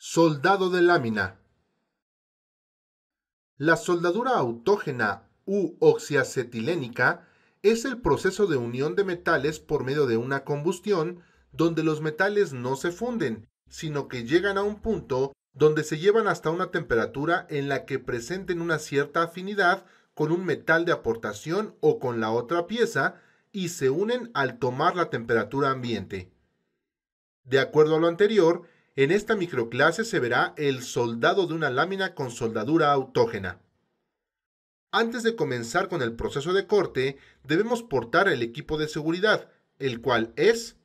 Soldado de lámina. La soldadura autógena u oxiacetilénica es el proceso de unión de metales por medio de una combustión donde los metales no se funden, sino que llegan a un punto donde se llevan hasta una temperatura en la que presenten una cierta afinidad con un metal de aportación o con la otra pieza y se unen al tomar la temperatura ambiente. De acuerdo a lo anterior, en esta microclase se verá el soldado de una lámina con soldadura autógena. Antes de comenzar con el proceso de corte, debemos portar el equipo de seguridad, el cual es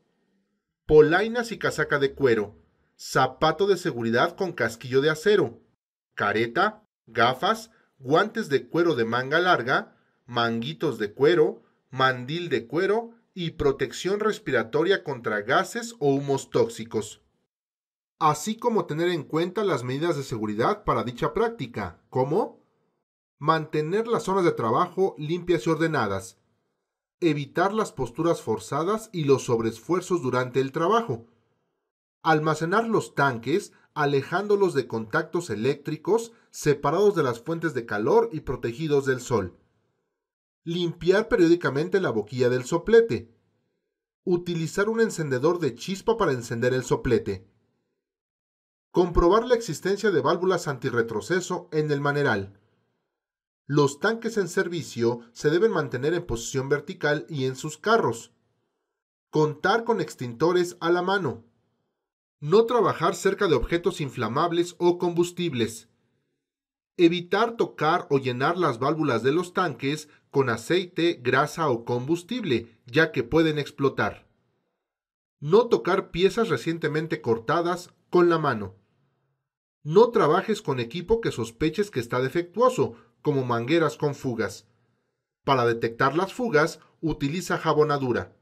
polainas y casaca de cuero, zapato de seguridad con casquillo de acero, careta, gafas, guantes de cuero de manga larga, manguitos de cuero, mandil de cuero y protección respiratoria contra gases o humos tóxicos así como tener en cuenta las medidas de seguridad para dicha práctica, como mantener las zonas de trabajo limpias y ordenadas, evitar las posturas forzadas y los sobreesfuerzos durante el trabajo, almacenar los tanques alejándolos de contactos eléctricos, separados de las fuentes de calor y protegidos del sol, limpiar periódicamente la boquilla del soplete, utilizar un encendedor de chispa para encender el soplete, comprobar la existencia de válvulas antirretroceso en el maneral. Los tanques en servicio se deben mantener en posición vertical y en sus carros. Contar con extintores a la mano. No trabajar cerca de objetos inflamables o combustibles. Evitar tocar o llenar las válvulas de los tanques con aceite, grasa o combustible, ya que pueden explotar. No tocar piezas recientemente cortadas con la mano. No trabajes con equipo que sospeches que está defectuoso, como mangueras con fugas. Para detectar las fugas, utiliza jabonadura.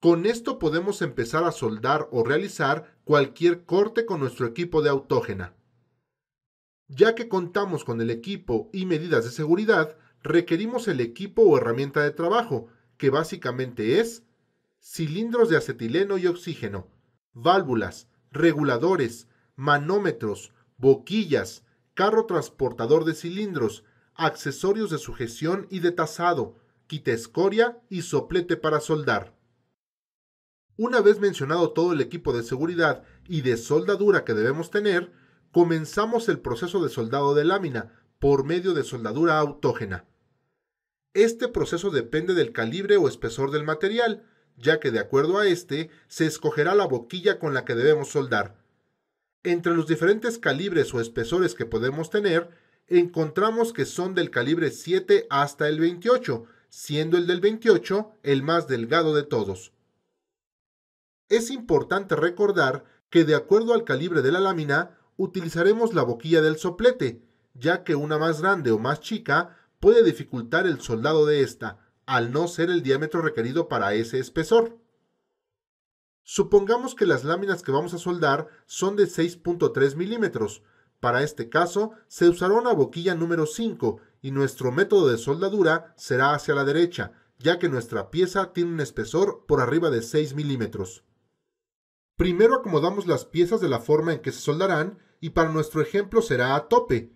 Con esto podemos empezar a soldar o realizar cualquier corte con nuestro equipo de autógena. Ya que contamos con el equipo y medidas de seguridad, requerimos el equipo o herramienta de trabajo, que básicamente es cilindros de acetileno y oxígeno, válvulas, reguladores, manómetros, boquillas, carro transportador de cilindros, accesorios de sujeción y de tasado, quitescoria escoria y soplete para soldar. Una vez mencionado todo el equipo de seguridad y de soldadura que debemos tener, comenzamos el proceso de soldado de lámina por medio de soldadura autógena. Este proceso depende del calibre o espesor del material, ya que de acuerdo a este se escogerá la boquilla con la que debemos soldar, entre los diferentes calibres o espesores que podemos tener, encontramos que son del calibre 7 hasta el 28, siendo el del 28 el más delgado de todos. Es importante recordar que de acuerdo al calibre de la lámina, utilizaremos la boquilla del soplete, ya que una más grande o más chica puede dificultar el soldado de esta, al no ser el diámetro requerido para ese espesor. Supongamos que las láminas que vamos a soldar son de 6.3 milímetros. Para este caso, se usará una boquilla número 5 y nuestro método de soldadura será hacia la derecha, ya que nuestra pieza tiene un espesor por arriba de 6 milímetros. Primero acomodamos las piezas de la forma en que se soldarán y para nuestro ejemplo será a tope.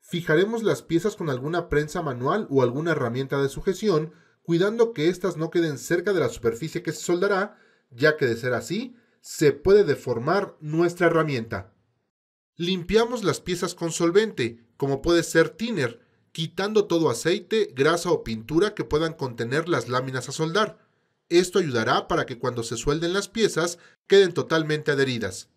Fijaremos las piezas con alguna prensa manual o alguna herramienta de sujeción, cuidando que éstas no queden cerca de la superficie que se soldará ya que de ser así, se puede deformar nuestra herramienta. Limpiamos las piezas con solvente, como puede ser tiner, quitando todo aceite, grasa o pintura que puedan contener las láminas a soldar. Esto ayudará para que cuando se suelden las piezas queden totalmente adheridas.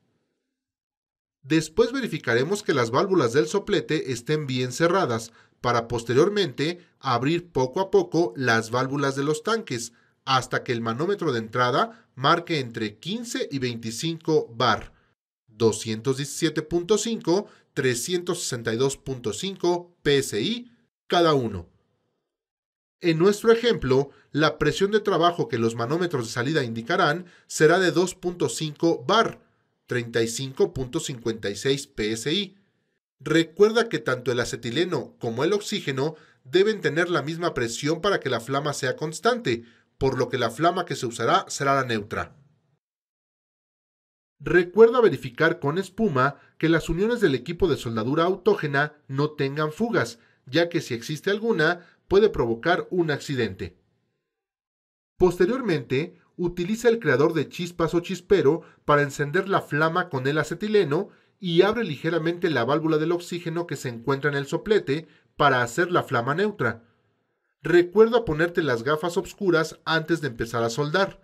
Después verificaremos que las válvulas del soplete estén bien cerradas para posteriormente abrir poco a poco las válvulas de los tanques hasta que el manómetro de entrada marque entre 15 y 25 bar, 217.5, 362.5 PSI cada uno. En nuestro ejemplo, la presión de trabajo que los manómetros de salida indicarán será de 2.5 bar, 35.56 PSI. Recuerda que tanto el acetileno como el oxígeno deben tener la misma presión para que la flama sea constante, por lo que la flama que se usará será la neutra. Recuerda verificar con espuma que las uniones del equipo de soldadura autógena no tengan fugas, ya que si existe alguna puede provocar un accidente. Posteriormente, utiliza el creador de chispas o chispero para encender la flama con el acetileno y abre ligeramente la válvula del oxígeno que se encuentra en el soplete para hacer la flama neutra recuerda ponerte las gafas oscuras antes de empezar a soldar.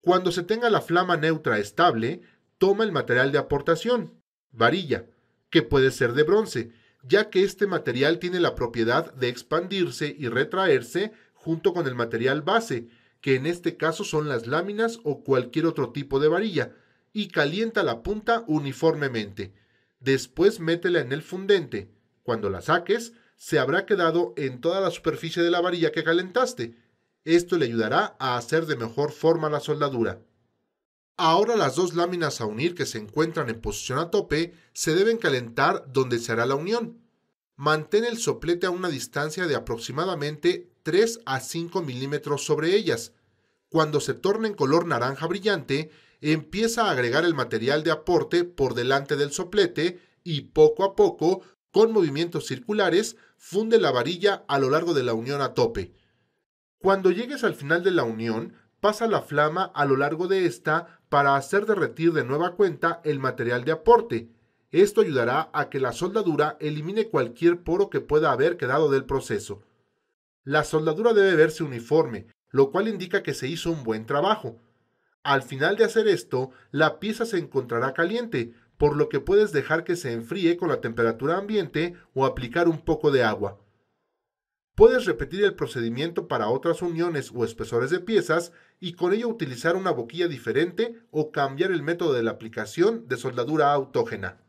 Cuando se tenga la flama neutra estable, toma el material de aportación, varilla, que puede ser de bronce, ya que este material tiene la propiedad de expandirse y retraerse junto con el material base, que en este caso son las láminas o cualquier otro tipo de varilla, y calienta la punta uniformemente. Después métela en el fundente. Cuando la saques, se habrá quedado en toda la superficie de la varilla que calentaste. Esto le ayudará a hacer de mejor forma la soldadura. Ahora las dos láminas a unir que se encuentran en posición a tope se deben calentar donde se hará la unión. Mantén el soplete a una distancia de aproximadamente 3 a 5 milímetros sobre ellas. Cuando se torne en color naranja brillante, empieza a agregar el material de aporte por delante del soplete y poco a poco con movimientos circulares, funde la varilla a lo largo de la unión a tope. Cuando llegues al final de la unión, pasa la flama a lo largo de esta para hacer derretir de nueva cuenta el material de aporte. Esto ayudará a que la soldadura elimine cualquier poro que pueda haber quedado del proceso. La soldadura debe verse uniforme, lo cual indica que se hizo un buen trabajo. Al final de hacer esto, la pieza se encontrará caliente, por lo que puedes dejar que se enfríe con la temperatura ambiente o aplicar un poco de agua. Puedes repetir el procedimiento para otras uniones o espesores de piezas y con ello utilizar una boquilla diferente o cambiar el método de la aplicación de soldadura autógena.